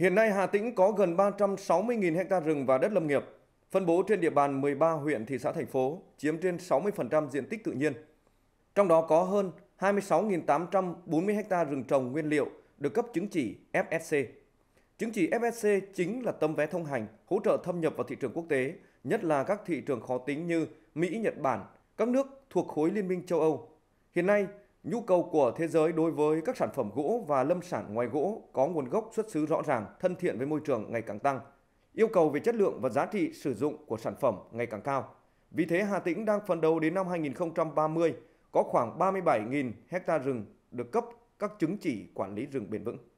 Hiện nay Hà Tĩnh có gần 360.000 ha rừng và đất lâm nghiệp, phân bố trên địa bàn 13 huyện, thị xã, thành phố, chiếm trên 60% diện tích tự nhiên. Trong đó có hơn 26.840 ha rừng trồng nguyên liệu được cấp chứng chỉ FSC. Chứng chỉ FSC chính là tấm vé thông hành, hỗ trợ thâm nhập vào thị trường quốc tế, nhất là các thị trường khó tính như Mỹ, Nhật Bản, các nước thuộc khối Liên minh châu Âu. Hiện nay, Nhu cầu của thế giới đối với các sản phẩm gỗ và lâm sản ngoài gỗ có nguồn gốc xuất xứ rõ ràng, thân thiện với môi trường ngày càng tăng. Yêu cầu về chất lượng và giá trị sử dụng của sản phẩm ngày càng cao. Vì thế Hà Tĩnh đang phấn đấu đến năm 2030 có khoảng 37.000 hecta rừng được cấp các chứng chỉ quản lý rừng bền vững.